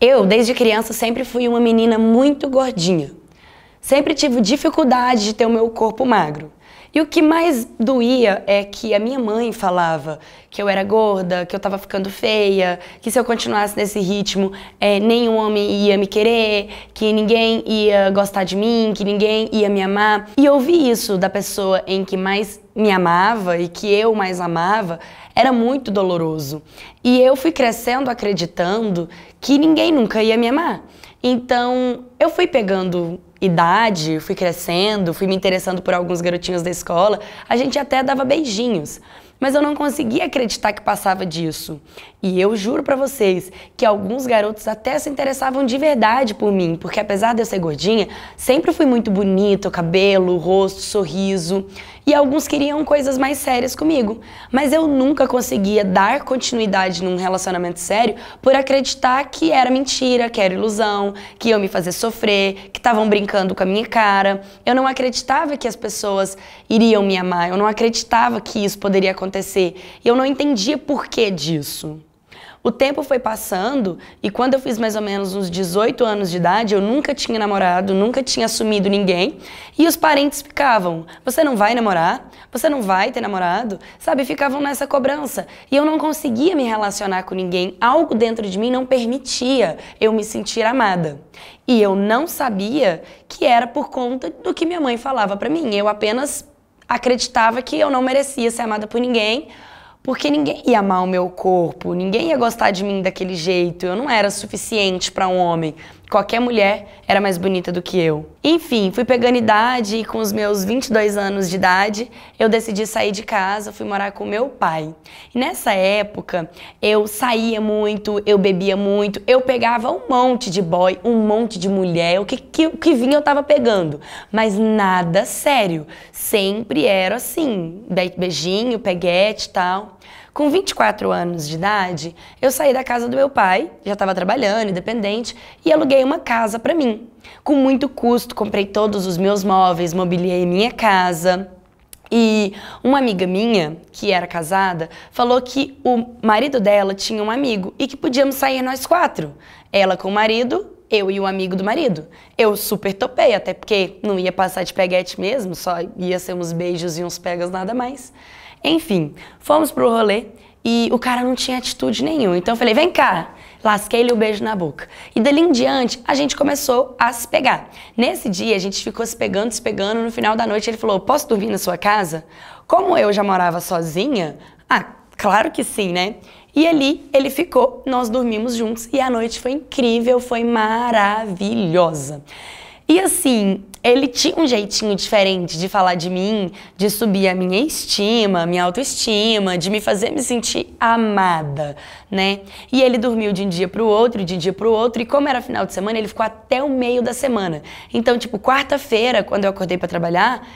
Eu, desde criança, sempre fui uma menina muito gordinha. Sempre tive dificuldade de ter o meu corpo magro. E o que mais doía é que a minha mãe falava que eu era gorda, que eu tava ficando feia, que se eu continuasse nesse ritmo, é, nenhum homem ia me querer, que ninguém ia gostar de mim, que ninguém ia me amar. E ouvir isso da pessoa em que mais me amava e que eu mais amava, era muito doloroso. E eu fui crescendo acreditando que ninguém nunca ia me amar. Então, eu fui pegando idade, fui crescendo, fui me interessando por alguns garotinhos da escola, a gente até dava beijinhos. Mas eu não conseguia acreditar que passava disso. E eu juro para vocês que alguns garotos até se interessavam de verdade por mim, porque apesar de eu ser gordinha, sempre fui muito bonita, cabelo, rosto, sorriso e alguns queriam coisas mais sérias comigo. Mas eu nunca conseguia dar continuidade num relacionamento sério por acreditar que era mentira, que era ilusão, que iam me fazer sofrer, que estavam brincando com a minha cara. Eu não acreditava que as pessoas iriam me amar, eu não acreditava que isso poderia acontecer. E eu não entendia por que disso. O tempo foi passando e quando eu fiz mais ou menos uns 18 anos de idade, eu nunca tinha namorado, nunca tinha assumido ninguém. E os parentes ficavam: você não vai namorar? Você não vai ter namorado? Sabe? Ficavam nessa cobrança. E eu não conseguia me relacionar com ninguém. Algo dentro de mim não permitia eu me sentir amada. E eu não sabia que era por conta do que minha mãe falava para mim. Eu apenas acreditava que eu não merecia ser amada por ninguém porque ninguém ia amar o meu corpo, ninguém ia gostar de mim daquele jeito, eu não era suficiente para um homem qualquer mulher era mais bonita do que eu. Enfim, fui pegando idade e com os meus 22 anos de idade, eu decidi sair de casa, fui morar com meu pai. E nessa época, eu saía muito, eu bebia muito, eu pegava um monte de boy, um monte de mulher, o que, que, o que vinha eu tava pegando. Mas nada sério, sempre era assim, beijinho, peguete e tal. Com 24 anos de idade, eu saí da casa do meu pai, já estava trabalhando, independente, e aluguei uma casa para mim. Com muito custo, comprei todos os meus móveis, mobiliei minha casa. E uma amiga minha, que era casada, falou que o marido dela tinha um amigo e que podíamos sair nós quatro. Ela com o marido, eu e o amigo do marido. Eu super topei, até porque não ia passar de peguete mesmo, só ia ser uns beijos e uns pegas, nada mais. Enfim, fomos pro rolê e o cara não tinha atitude nenhuma. Então eu falei, vem cá. Lasquei-lhe o um beijo na boca. E dali em diante, a gente começou a se pegar. Nesse dia, a gente ficou se pegando, se pegando. No final da noite, ele falou, posso dormir na sua casa? Como eu já morava sozinha, ah, claro que sim, né? E ali ele ficou, nós dormimos juntos e a noite foi incrível, foi maravilhosa. E assim, ele tinha um jeitinho diferente de falar de mim, de subir a minha estima, minha autoestima, de me fazer me sentir amada, né? E ele dormiu de um dia pro outro, de um dia pro outro, e como era final de semana, ele ficou até o meio da semana. Então, tipo, quarta-feira, quando eu acordei para trabalhar,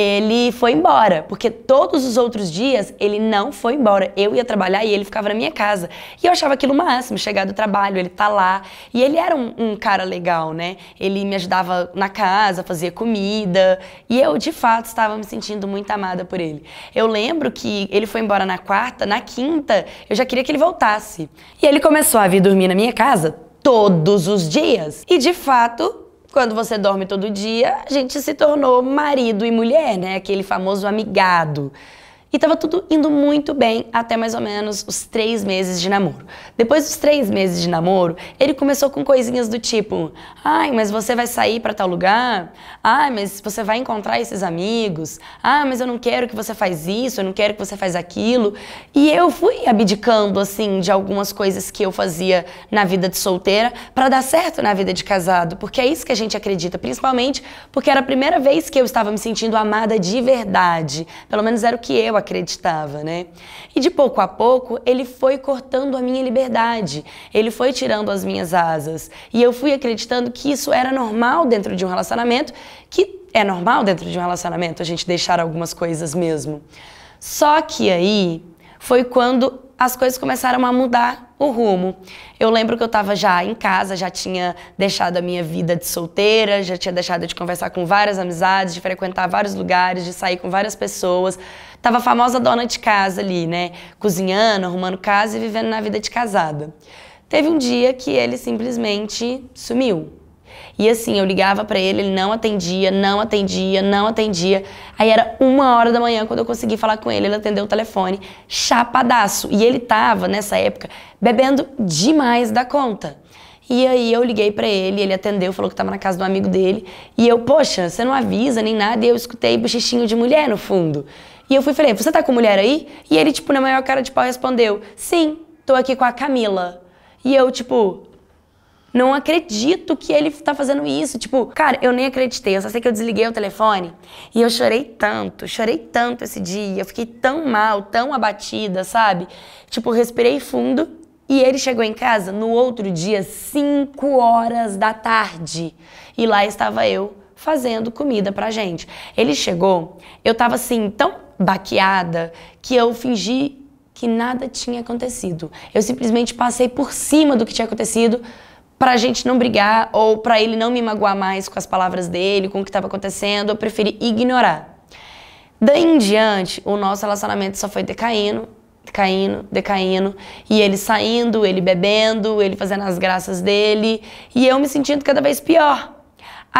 ele foi embora, porque todos os outros dias ele não foi embora. Eu ia trabalhar e ele ficava na minha casa. E eu achava aquilo máximo, chegar do trabalho, ele tá lá. E ele era um, um cara legal, né? Ele me ajudava na casa, fazia comida. E eu, de fato, estava me sentindo muito amada por ele. Eu lembro que ele foi embora na quarta, na quinta, eu já queria que ele voltasse. E ele começou a vir dormir na minha casa todos os dias. E de fato, quando você dorme todo dia, a gente se tornou marido e mulher, né? Aquele famoso amigado. E estava tudo indo muito bem até mais ou menos os três meses de namoro. Depois dos três meses de namoro, ele começou com coisinhas do tipo: ai, mas você vai sair para tal lugar? Ai, mas você vai encontrar esses amigos? Ah, mas eu não quero que você faz isso, eu não quero que você faz aquilo. E eu fui abdicando, assim, de algumas coisas que eu fazia na vida de solteira para dar certo na vida de casado, porque é isso que a gente acredita, principalmente porque era a primeira vez que eu estava me sentindo amada de verdade. Pelo menos era o que eu acreditava, né? E de pouco a pouco ele foi cortando a minha liberdade, ele foi tirando as minhas asas. E eu fui acreditando que isso era normal dentro de um relacionamento, que é normal dentro de um relacionamento a gente deixar algumas coisas mesmo. Só que aí foi quando as coisas começaram a mudar o rumo. Eu lembro que eu estava já em casa, já tinha deixado a minha vida de solteira, já tinha deixado de conversar com várias amizades, de frequentar vários lugares, de sair com várias pessoas tava a famosa dona de casa ali, né? Cozinhando, arrumando casa e vivendo na vida de casada. Teve um dia que ele simplesmente sumiu. E assim, eu ligava para ele, ele não atendia, não atendia, não atendia. Aí era uma hora da manhã quando eu consegui falar com ele, ele atendeu o telefone, chapadaço. E ele tava, nessa época, bebendo demais da conta. E aí eu liguei para ele, ele atendeu, falou que tava na casa do amigo dele. E eu, poxa, você não avisa nem nada. E eu escutei bochechinho de mulher no fundo. E eu fui e falei, você tá com mulher aí? E ele, tipo, na maior cara de pau, respondeu, sim, tô aqui com a Camila. E eu, tipo, não acredito que ele tá fazendo isso. Tipo, cara, eu nem acreditei. Eu só sei que eu desliguei o telefone e eu chorei tanto, chorei tanto esse dia. Eu fiquei tão mal, tão abatida, sabe? Tipo, respirei fundo e ele chegou em casa no outro dia, 5 horas da tarde. E lá estava eu fazendo comida pra gente. Ele chegou, eu tava assim, tão baqueada, que eu fingi que nada tinha acontecido. Eu simplesmente passei por cima do que tinha acontecido pra gente não brigar ou pra ele não me magoar mais com as palavras dele, com o que estava acontecendo, eu preferi ignorar. Daí em diante, o nosso relacionamento só foi decaindo, decaindo, decaindo, e ele saindo, ele bebendo, ele fazendo as graças dele, e eu me sentindo cada vez pior.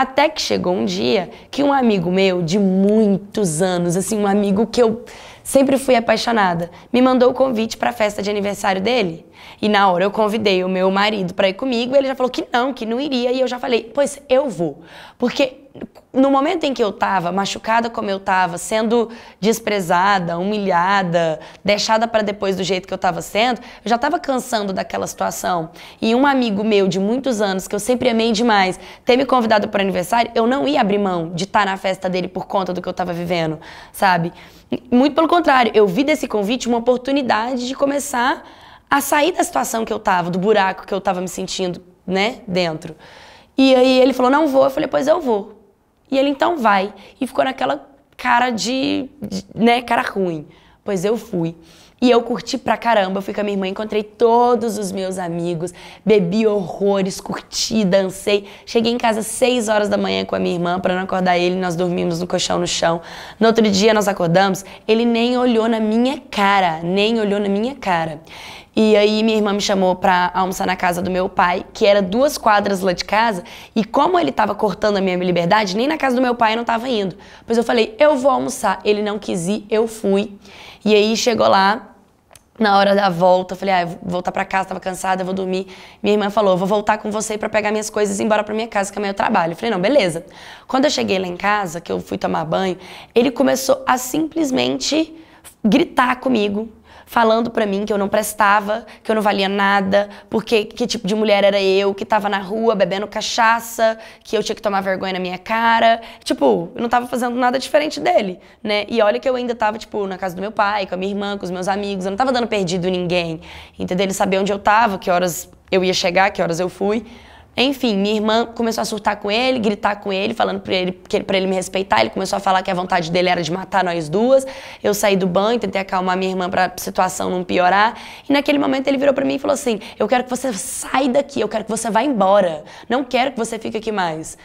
Até que chegou um dia que um amigo meu de muitos anos, assim, um amigo que eu sempre fui apaixonada, me mandou o convite para a festa de aniversário dele. E na hora eu convidei o meu marido para ir comigo, ele já falou que não, que não iria, e eu já falei: "Pois eu vou". Porque no momento em que eu estava machucada como eu estava, sendo desprezada, humilhada, deixada para depois do jeito que eu estava sendo, eu já estava cansando daquela situação. E um amigo meu de muitos anos, que eu sempre amei demais, ter me convidado para aniversário, eu não ia abrir mão de estar tá na festa dele por conta do que eu estava vivendo, sabe? Muito pelo contrário, eu vi desse convite uma oportunidade de começar a sair da situação que eu estava, do buraco que eu estava me sentindo, né, dentro. E aí ele falou: "Não vou". Eu falei: "Pois eu vou". E ele então vai. E ficou naquela cara de, de né, cara ruim. Pois eu fui. E eu curti pra caramba, eu fui com a minha irmã, encontrei todos os meus amigos, bebi horrores, curti, dancei. Cheguei em casa às 6 horas da manhã com a minha irmã para não acordar ele, nós dormimos no colchão no chão. No outro dia nós acordamos, ele nem olhou na minha cara, nem olhou na minha cara. E aí minha irmã me chamou pra almoçar na casa do meu pai, que era duas quadras lá de casa, e como ele tava cortando a minha liberdade, nem na casa do meu pai eu não tava indo. Pois eu falei, eu vou almoçar. Ele não quis ir, eu fui. E aí chegou lá, na hora da volta, eu falei, ah, eu vou voltar para casa, tava cansada, eu vou dormir. Minha irmã falou, vou voltar com você para pegar minhas coisas e ir embora para minha casa, que amanhã é eu trabalho. Eu falei, não, beleza. Quando eu cheguei lá em casa, que eu fui tomar banho, ele começou a simplesmente gritar comigo, falando para mim que eu não prestava, que eu não valia nada, porque que tipo de mulher era eu, que tava na rua bebendo cachaça, que eu tinha que tomar vergonha na minha cara. Tipo, eu não tava fazendo nada diferente dele, né? E olha que eu ainda tava, tipo, na casa do meu pai, com a minha irmã, com os meus amigos, eu não tava dando perdido ninguém, entendeu? Ele sabia onde eu tava, que horas eu ia chegar, que horas eu fui. Enfim, minha irmã começou a surtar com ele, gritar com ele, falando pra ele, que, pra ele me respeitar. Ele começou a falar que a vontade dele era de matar nós duas. Eu saí do banho, tentei acalmar minha irmã pra situação não piorar. E naquele momento ele virou pra mim e falou assim: Eu quero que você saia daqui, eu quero que você vá embora. Não quero que você fique aqui mais.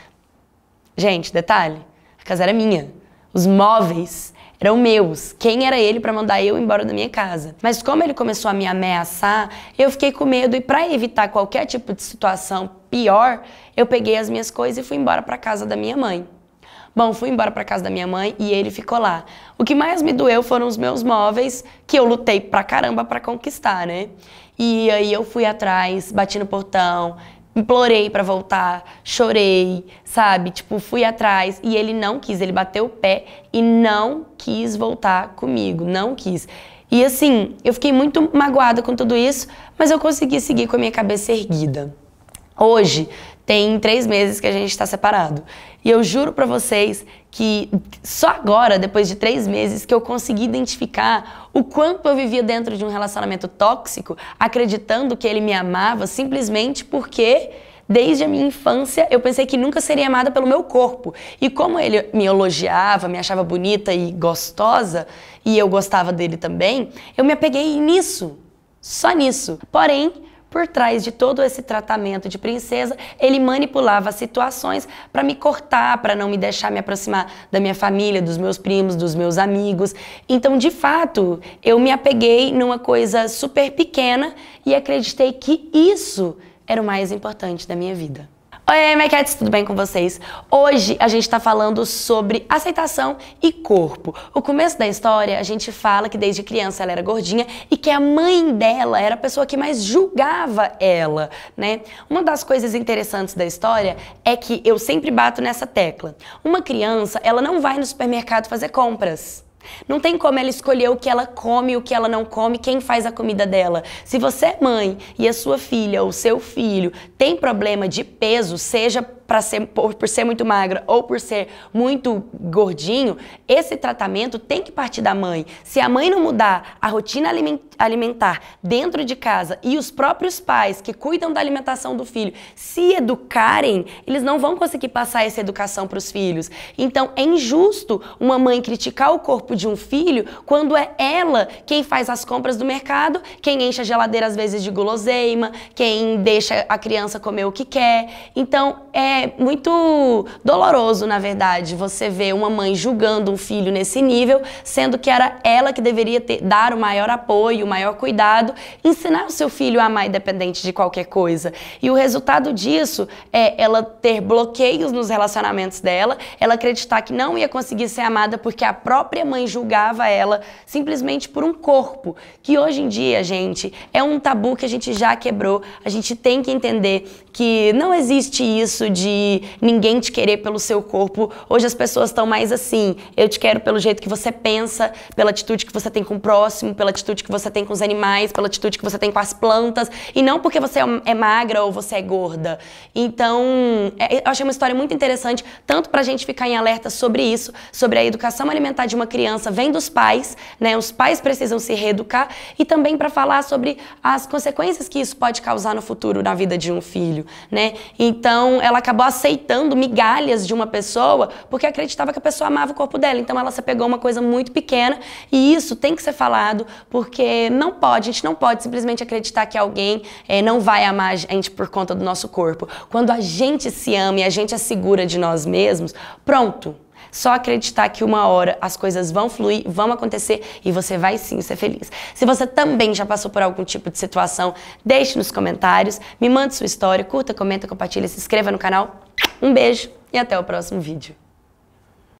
Gente, detalhe: a casa era minha. Os móveis eram meus. Quem era ele para mandar eu embora da minha casa? Mas como ele começou a me ameaçar, eu fiquei com medo e para evitar qualquer tipo de situação pior, eu peguei as minhas coisas e fui embora para casa da minha mãe. Bom, fui embora para casa da minha mãe e ele ficou lá. O que mais me doeu foram os meus móveis que eu lutei pra caramba para conquistar, né? E aí eu fui atrás, bati no portão, implorei para voltar, chorei, sabe? Tipo, fui atrás e ele não quis, ele bateu o pé e não quis voltar comigo, não quis. E assim, eu fiquei muito magoada com tudo isso, mas eu consegui seguir com a minha cabeça erguida. Hoje tem três meses que a gente está separado. E eu juro para vocês que só agora, depois de três meses, que eu consegui identificar o quanto eu vivia dentro de um relacionamento tóxico, acreditando que ele me amava simplesmente porque desde a minha infância, eu pensei que nunca seria amada pelo meu corpo. E como ele me elogiava, me achava bonita e gostosa, e eu gostava dele também, eu me apeguei nisso, só nisso. Porém, por trás de todo esse tratamento de princesa, ele manipulava situações para me cortar, para não me deixar me aproximar da minha família, dos meus primos, dos meus amigos. Então, de fato, eu me apeguei numa coisa super pequena e acreditei que isso era o mais importante da minha vida. Oi, Mequetes, tudo bem com vocês? Hoje a gente está falando sobre aceitação e corpo. O começo da história, a gente fala que desde criança ela era gordinha e que a mãe dela era a pessoa que mais julgava ela, né? Uma das coisas interessantes da história é que eu sempre bato nessa tecla. Uma criança, ela não vai no supermercado fazer compras. Não tem como ela escolher o que ela come, o que ela não come, quem faz a comida dela. Se você é mãe e a sua filha ou seu filho tem problema de peso, seja para ser por, por ser muito magra ou por ser muito gordinho, esse tratamento tem que partir da mãe. Se a mãe não mudar a rotina alimentar dentro de casa e os próprios pais que cuidam da alimentação do filho se educarem, eles não vão conseguir passar essa educação para os filhos. Então é injusto uma mãe criticar o corpo de um filho quando é ela quem faz as compras do mercado, quem enche a geladeira às vezes de guloseima, quem deixa a criança comer o que quer. Então é é muito doloroso, na verdade, você ver uma mãe julgando um filho nesse nível, sendo que era ela que deveria ter, dar o maior apoio, o maior cuidado, ensinar o seu filho a amar independente de qualquer coisa. E o resultado disso é ela ter bloqueios nos relacionamentos dela, ela acreditar que não ia conseguir ser amada porque a própria mãe julgava ela simplesmente por um corpo, que hoje em dia, gente, é um tabu que a gente já quebrou. A gente tem que entender que não existe isso de de ninguém te querer pelo seu corpo. Hoje as pessoas estão mais assim, eu te quero pelo jeito que você pensa, pela atitude que você tem com o próximo, pela atitude que você tem com os animais, pela atitude que você tem com as plantas, e não porque você é, é magra ou você é gorda. Então, é, eu achei uma história muito interessante, tanto para a gente ficar em alerta sobre isso, sobre a educação alimentar de uma criança vem dos pais, né? Os pais precisam se reeducar e também para falar sobre as consequências que isso pode causar no futuro na vida de um filho, né? Então, ela acaba acabou aceitando migalhas de uma pessoa porque acreditava que a pessoa amava o corpo dela. Então ela se pegou uma coisa muito pequena e isso tem que ser falado porque não pode, a gente não pode simplesmente acreditar que alguém é, não vai amar a gente por conta do nosso corpo. Quando a gente se ama e a gente é segura de nós mesmos, pronto, só acreditar que uma hora as coisas vão fluir, vão acontecer e você vai sim ser feliz. Se você também já passou por algum tipo de situação, deixe nos comentários, me mande sua história, curta, comenta, compartilha, se inscreva no canal. Um beijo e até o próximo vídeo.